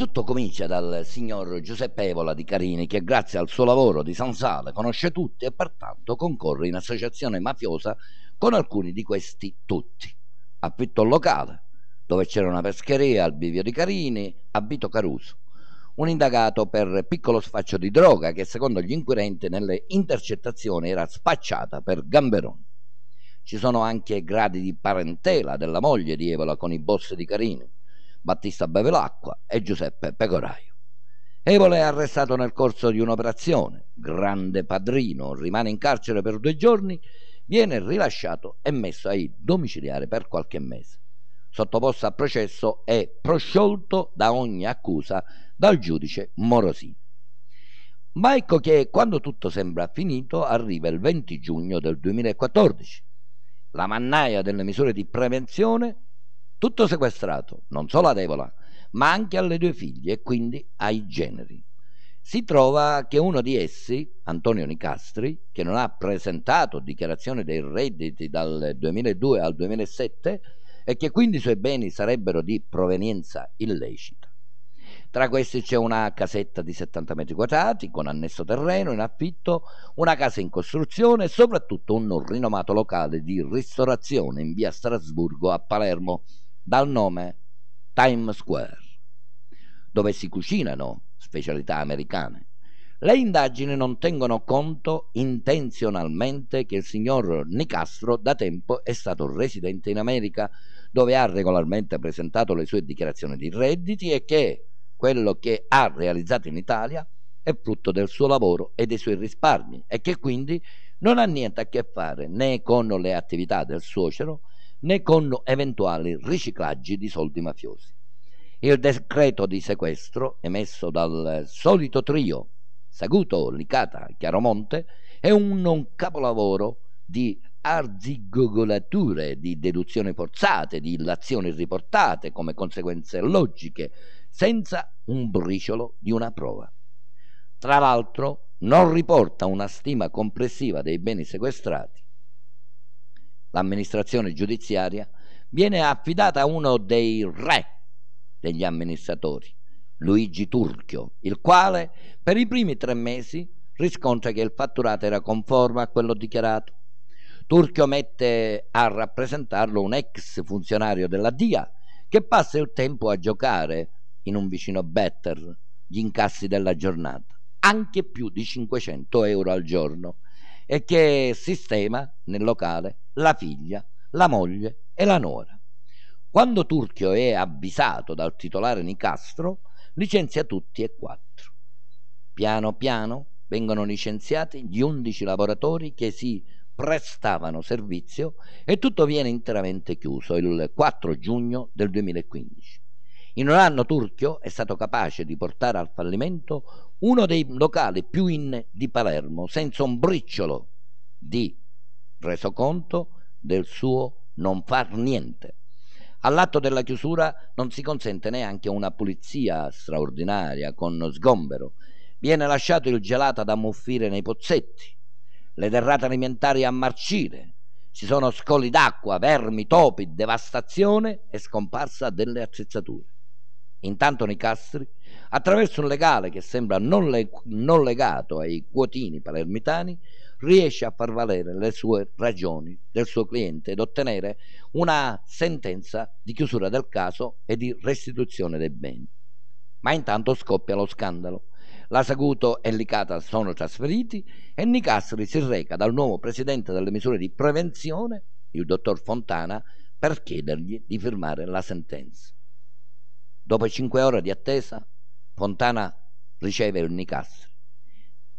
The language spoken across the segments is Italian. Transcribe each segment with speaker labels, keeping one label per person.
Speaker 1: Tutto comincia dal signor Giuseppe Evola di Carini che grazie al suo lavoro di San Sansale conosce tutti e pertanto concorre in associazione mafiosa con alcuni di questi tutti. Affittò un locale dove c'era una pescheria al bivio di Carini, abito Caruso, un indagato per piccolo sfaccio di droga che secondo gli inquirenti nelle intercettazioni era spacciata per Gamberoni. Ci sono anche gradi di parentela della moglie di Evola con i boss di Carini Battista Bevelacqua e Giuseppe Pecoraio. Evole è arrestato nel corso di un'operazione, grande padrino, rimane in carcere per due giorni, viene rilasciato e messo ai domiciliari per qualche mese. Sottoposto a processo è prosciolto da ogni accusa dal giudice Morosini. ecco che quando tutto sembra finito arriva il 20 giugno del 2014. La mannaia delle misure di prevenzione tutto sequestrato, non solo ad Evola, ma anche alle due figlie e quindi ai generi. Si trova che uno di essi, Antonio Nicastri, che non ha presentato dichiarazione dei redditi dal 2002 al 2007 e che quindi i suoi beni sarebbero di provenienza illecita. Tra questi c'è una casetta di 70 metri quadrati con annesso terreno in affitto, una casa in costruzione e soprattutto un rinomato locale di ristorazione in via Strasburgo a Palermo dal nome Times Square, dove si cucinano specialità americane. Le indagini non tengono conto intenzionalmente che il signor Nicastro da tempo è stato residente in America, dove ha regolarmente presentato le sue dichiarazioni di redditi e che quello che ha realizzato in Italia è frutto del suo lavoro e dei suoi risparmi e che quindi non ha niente a che fare né con le attività del suocero né con eventuali riciclaggi di soldi mafiosi. Il decreto di sequestro emesso dal solito trio Saguto, Licata e Chiaromonte è un, un capolavoro di arzigogolature, di deduzioni forzate, di illazioni riportate come conseguenze logiche, senza un briciolo di una prova. Tra l'altro, non riporta una stima complessiva dei beni sequestrati, l'amministrazione giudiziaria, viene affidata a uno dei re degli amministratori, Luigi Turchio, il quale per i primi tre mesi riscontra che il fatturato era conforme a quello dichiarato. Turchio mette a rappresentarlo un ex funzionario della DIA che passa il tempo a giocare in un vicino better gli incassi della giornata, anche più di 500 euro al giorno e che sistema nel locale la figlia, la moglie e la nuora. Quando Turchio è avvisato dal titolare Nicastro, licenzia tutti e quattro. Piano piano vengono licenziati gli undici lavoratori che si prestavano servizio e tutto viene interamente chiuso il 4 giugno del 2015. In un anno Turchio è stato capace di portare al fallimento uno dei locali più in di Palermo, senza un briciolo di resoconto del suo non far niente. All'atto della chiusura non si consente neanche una pulizia straordinaria con sgombero. Viene lasciato il gelato ad ammuffire nei pozzetti, le derrate alimentari a marcire, ci sono scoli d'acqua, vermi, topi, devastazione e scomparsa delle attrezzature. Intanto Nicastri, attraverso un legale che sembra non, le non legato ai quotini palermitani, riesce a far valere le sue ragioni del suo cliente ed ottenere una sentenza di chiusura del caso e di restituzione dei beni. Ma intanto scoppia lo scandalo. La Saguto e Licata sono trasferiti e Nicastri si reca dal nuovo presidente delle misure di prevenzione, il dottor Fontana, per chiedergli di firmare la sentenza. Dopo cinque ore di attesa, Fontana riceve il Nicastro,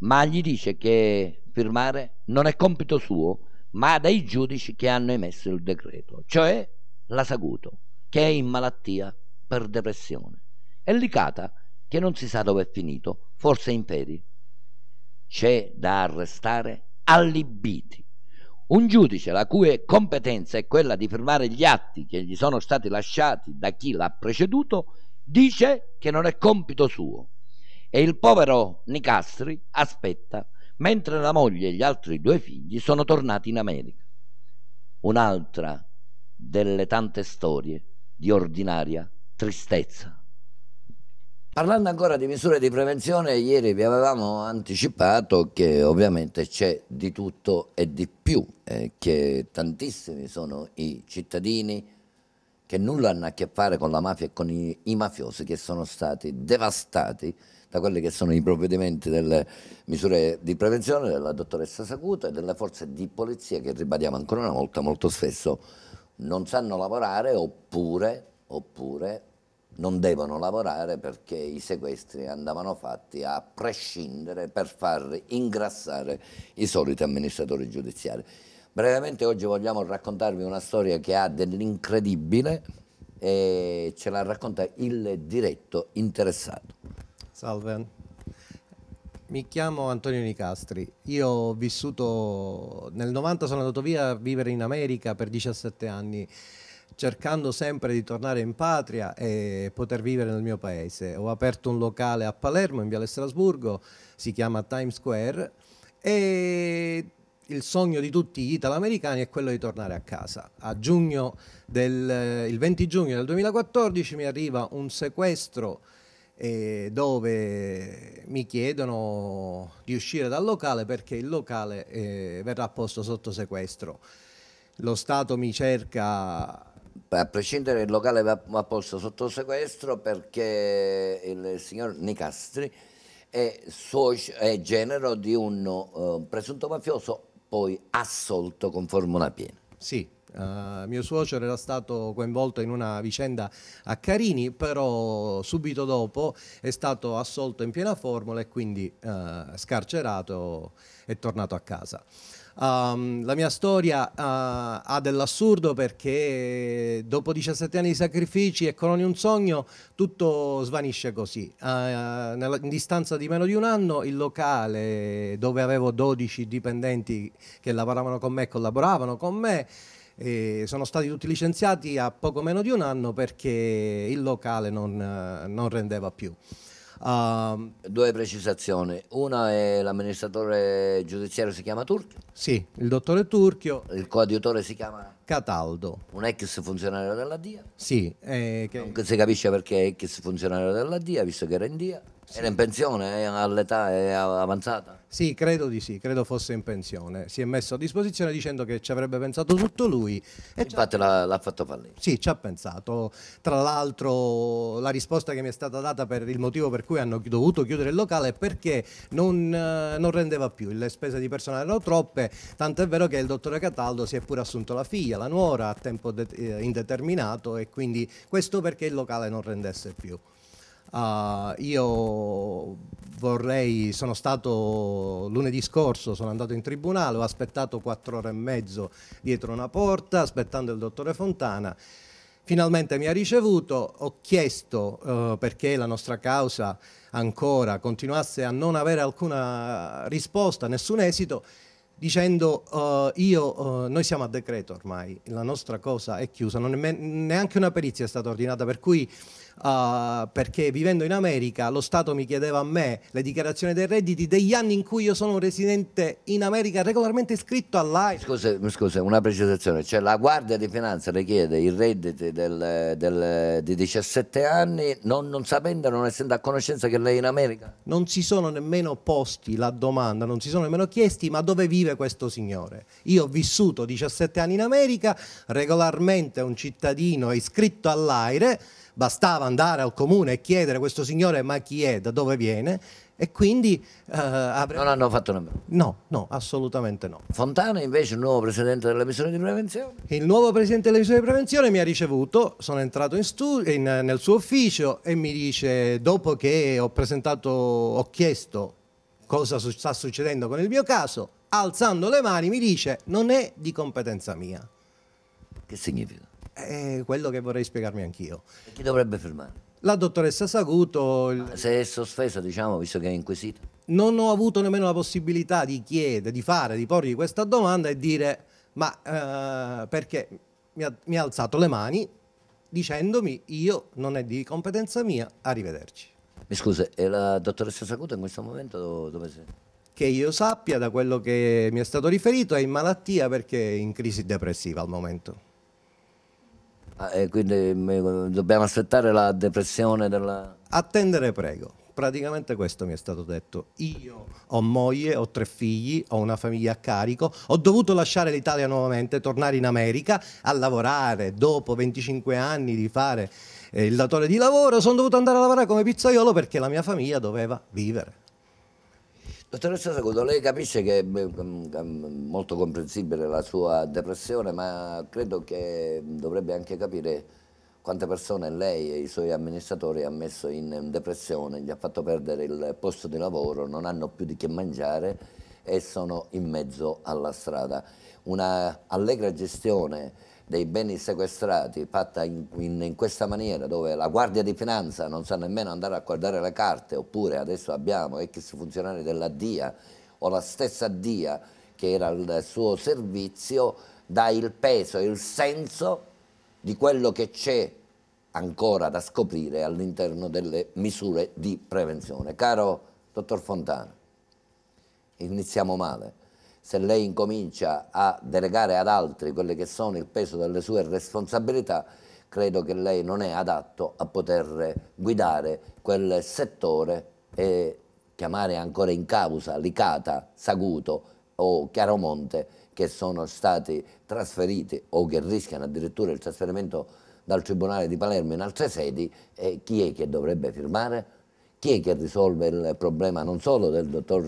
Speaker 1: ma gli dice che firmare non è compito suo, ma dei giudici che hanno emesso il decreto, cioè la Saguto, che è in malattia per depressione, e Licata, che non si sa dove è finito, forse in pedi. C'è da arrestare allibiti un giudice la cui competenza è quella di firmare gli atti che gli sono stati lasciati da chi l'ha preceduto dice che non è compito suo e il povero Nicastri aspetta mentre la moglie e gli altri due figli sono tornati in America. Un'altra delle tante storie di ordinaria tristezza. Parlando ancora di misure di prevenzione, ieri vi avevamo anticipato che ovviamente c'è di tutto e di più, eh, che tantissimi sono i cittadini che nulla hanno a che fare con la mafia e con i, i mafiosi che sono stati devastati da quelli che sono i provvedimenti delle misure di prevenzione della dottoressa Sacuta e delle forze di polizia che ribadiamo ancora una volta molto spesso non sanno lavorare oppure, oppure non devono lavorare perché i sequestri andavano fatti a prescindere per far ingrassare i soliti amministratori giudiziari. Brevemente oggi vogliamo raccontarvi una storia che ha dell'incredibile e ce la racconta il diretto interessato.
Speaker 2: Salve, mi chiamo Antonio Nicastri. Io ho vissuto nel 90 sono andato via a vivere in America per 17 anni cercando sempre di tornare in patria e poter vivere nel mio paese. Ho aperto un locale a Palermo, in Viale Strasburgo, si chiama Times Square e il sogno di tutti gli italoamericani è quello di tornare a casa. A giugno del, il 20 giugno del 2014 mi arriva un sequestro eh, dove mi chiedono di uscire dal locale perché il locale eh, verrà posto sotto sequestro. Lo Stato mi
Speaker 1: cerca a prescindere il locale va, va posto sotto sequestro perché il signor Nicastri è, socio, è genero di un uh, presunto mafioso poi assolto con formula piena. Sì, Uh, mio
Speaker 2: suocero era stato coinvolto in una vicenda a Carini, però subito dopo è stato assolto in piena formula e quindi uh, scarcerato e tornato a casa. Um, la mia storia uh, ha dell'assurdo perché dopo 17 anni di sacrifici e coloni un sogno tutto svanisce così. Uh, nella, in distanza di meno di un anno il locale dove avevo 12 dipendenti che lavoravano con me e collaboravano con me e sono stati tutti licenziati a poco meno di un anno perché il locale non, eh, non rendeva
Speaker 1: più. Uh, Due precisazioni. Una è l'amministratore giudiziario si chiama Turchio. Sì, il dottore Turchio. Il coadiutore si chiama Cataldo. Un ex funzionario della DIA. Sì.
Speaker 2: Eh, che... Non si capisce
Speaker 1: perché è ex funzionario della DIA, visto che era in DIA. Era in pensione eh, all'età avanzata? Sì, credo di sì,
Speaker 2: credo fosse in pensione. Si è messo a disposizione dicendo che ci avrebbe pensato tutto lui. E Infatti
Speaker 1: l'ha fatto fallire.
Speaker 2: Sì, ci ha pensato. Tra l'altro la risposta che mi è stata data per il motivo per cui hanno dovuto chiudere il locale è perché non, eh, non rendeva più, le spese di personale erano troppe, tanto è vero che il dottore Cataldo si è pure assunto la figlia, la nuora a tempo eh, indeterminato e quindi questo perché il locale non rendesse più. Uh, io vorrei, sono stato lunedì scorso, sono andato in tribunale, ho aspettato quattro ore e mezzo dietro una porta, aspettando il dottore Fontana. Finalmente mi ha ricevuto, ho chiesto uh, perché la nostra causa ancora continuasse a non avere alcuna risposta, nessun esito, dicendo uh, io, uh, noi siamo a decreto ormai, la nostra cosa è chiusa, è neanche una perizia è stata ordinata, per cui uh, perché vivendo in America lo Stato mi chiedeva a me le dichiarazioni dei redditi degli anni in cui io sono un residente
Speaker 1: in America regolarmente iscritto all'AIRE. Scusa, scusa, una precisazione, cioè la Guardia di Finanza le chiede i redditi del, del, di 17 anni non, non sapendo, non essendo a conoscenza che lei è in America? Non si sono nemmeno posti la domanda, non si sono
Speaker 2: nemmeno chiesti ma dove vive questo signore? Io ho vissuto 17 anni in America, regolarmente un cittadino iscritto all'AIRE, bastava andare al comune e chiedere a questo signore ma chi è, da dove viene e quindi eh, avremo...
Speaker 1: non hanno fatto nemmeno
Speaker 2: no, no, assolutamente no Fontana invece il nuovo presidente della missione di prevenzione il nuovo presidente della missione di prevenzione mi ha ricevuto sono entrato in in, nel suo ufficio e mi dice dopo che ho presentato ho chiesto cosa su sta succedendo con il mio caso alzando le mani mi dice non è di competenza mia che significa? È quello che vorrei spiegarmi anch'io. E chi dovrebbe fermare? La dottoressa Saguto...
Speaker 1: Il... Ah, se è sospesa, diciamo, visto che è inquisito.
Speaker 2: Non ho avuto nemmeno la possibilità di chiedere, di fare, di porgli questa domanda e dire ma eh, perché mi ha, mi ha alzato le mani dicendomi io non è di competenza mia, arrivederci.
Speaker 1: Mi scusi, e la dottoressa Saguto in questo momento dove sei? Che io sappia, da
Speaker 2: quello che mi è stato riferito, è in malattia perché è in crisi depressiva al momento. Ah, e quindi
Speaker 1: dobbiamo aspettare la depressione della...
Speaker 2: Attendere prego. Praticamente questo mi è stato detto. Io ho moglie, ho tre figli, ho una famiglia a carico, ho dovuto lasciare l'Italia nuovamente, tornare in America a lavorare dopo 25 anni di fare eh, il datore di lavoro, sono dovuto andare a lavorare come pizzaiolo perché la mia famiglia doveva vivere.
Speaker 1: Dottoressa Sacuto, lei capisce che è mm, mm, mm, molto comprensibile la sua depressione, ma credo che dovrebbe anche capire quante persone lei e i suoi amministratori ha messo in depressione, gli ha fatto perdere il posto di lavoro, non hanno più di che mangiare e sono in mezzo alla strada. Una allegra gestione dei beni sequestrati fatta in, in, in, questa maniera dove la Guardia di Finanza non sa nemmeno andare a guardare le carte oppure adesso abbiamo ex funzionari della DIA o la stessa DIA che era al suo servizio dà il peso e il senso di quello che c'è ancora da scoprire all'interno delle misure di prevenzione. Caro dottor Fontana, iniziamo male se lei incomincia a delegare ad altri quelle che sono il peso delle sue responsabilità, credo che lei non è adatto a poter guidare quel settore e chiamare ancora in causa Licata, Saguto o Chiaromonte che sono stati trasferiti o che rischiano addirittura il trasferimento dal Tribunale di Palermo in altre sedi, e chi è che dovrebbe firmare? Chi è che risolve il problema non solo del dottor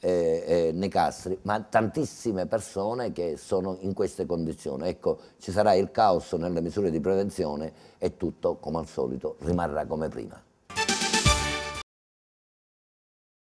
Speaker 1: eh, Nicastri, ma tantissime persone che sono in queste condizioni. Ecco, ci sarà il caos nelle misure di prevenzione e tutto, come al solito, rimarrà come prima.